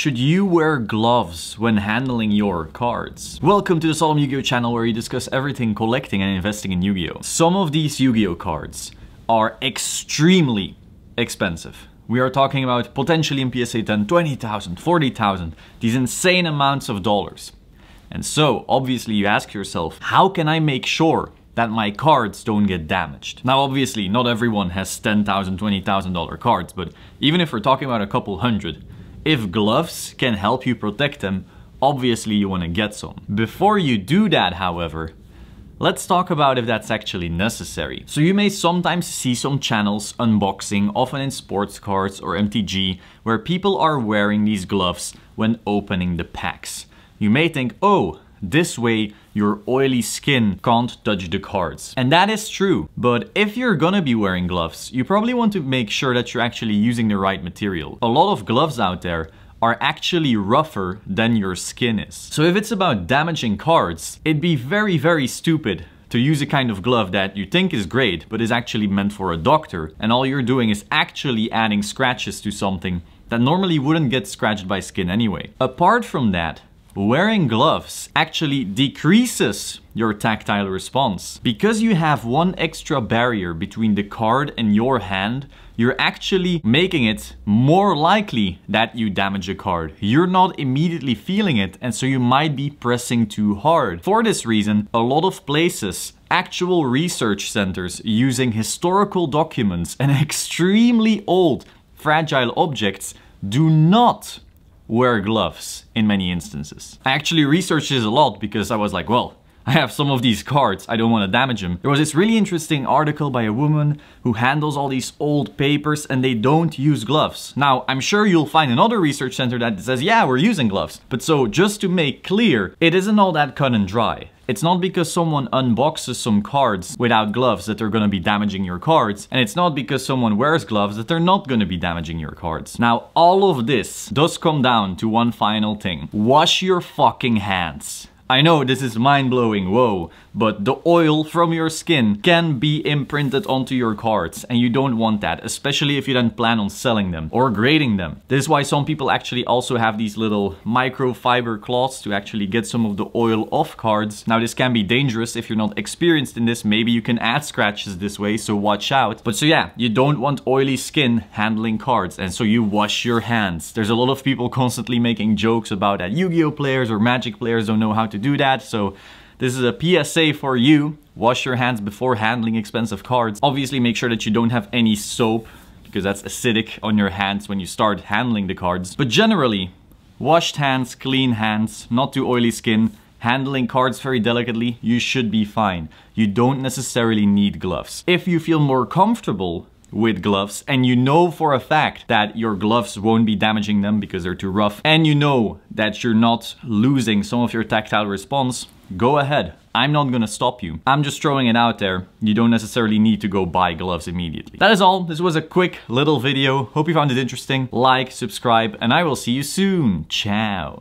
Should you wear gloves when handling your cards? Welcome to the Solemn Yu-Gi-Oh! channel where we discuss everything collecting and investing in Yu-Gi-Oh! Some of these Yu-Gi-Oh! cards are extremely expensive. We are talking about potentially in PSA 10, 20,000, 40,000, these insane amounts of dollars. And so, obviously you ask yourself, how can I make sure that my cards don't get damaged. Now obviously not everyone has $10,000, $20,000 cards, but even if we're talking about a couple hundred, if gloves can help you protect them, obviously you want to get some. Before you do that, however, Let's talk about if that's actually necessary. So you may sometimes see some channels unboxing, often in sports cards or MTG, where people are wearing these gloves when opening the packs. You may think, oh, this way, your oily skin can't touch the cards. And that is true, but if you're gonna be wearing gloves, you probably want to make sure that you're actually using the right material. A lot of gloves out there are actually rougher than your skin is. So if it's about damaging cards, it'd be very, very stupid to use a kind of glove that you think is great, but is actually meant for a doctor, and all you're doing is actually adding scratches to something that normally wouldn't get scratched by skin anyway. Apart from that, Wearing gloves actually decreases your tactile response. Because you have one extra barrier between the card and your hand, you're actually making it more likely that you damage a card. You're not immediately feeling it and so you might be pressing too hard. For this reason, a lot of places actual research centers using historical documents and extremely old fragile objects do not wear gloves in many instances. I actually researched this a lot because I was like, well, I have some of these cards, I don't want to damage them. There was this really interesting article by a woman who handles all these old papers and they don't use gloves. Now, I'm sure you'll find another research center that says, yeah, we're using gloves. But so just to make clear, it isn't all that cut and dry. It's not because someone unboxes some cards without gloves that they're gonna be damaging your cards, and it's not because someone wears gloves that they're not gonna be damaging your cards. Now, all of this does come down to one final thing. Wash your fucking hands. I know this is mind-blowing, whoa, but the oil from your skin can be imprinted onto your cards and you don't want that, especially if you then plan on selling them or grading them. This is why some people actually also have these little microfiber cloths to actually get some of the oil off cards. Now this can be dangerous if you're not experienced in this, maybe you can add scratches this way, so watch out. But so yeah, you don't want oily skin handling cards and so you wash your hands. There's a lot of people constantly making jokes about that. Yu-Gi-Oh players or Magic players don't know how to to do that. So this is a PSA for you. Wash your hands before handling expensive cards. Obviously make sure that you don't have any soap because that's acidic on your hands when you start handling the cards. But generally, washed hands, clean hands, not too oily skin, handling cards very delicately, you should be fine. You don't necessarily need gloves. If you feel more comfortable with gloves and you know for a fact that your gloves won't be damaging them because they're too rough and you know that you're not losing some of your tactile response, go ahead. I'm not gonna stop you. I'm just throwing it out there. You don't necessarily need to go buy gloves immediately. That is all. This was a quick little video. Hope you found it interesting. Like, subscribe, and I will see you soon. Ciao.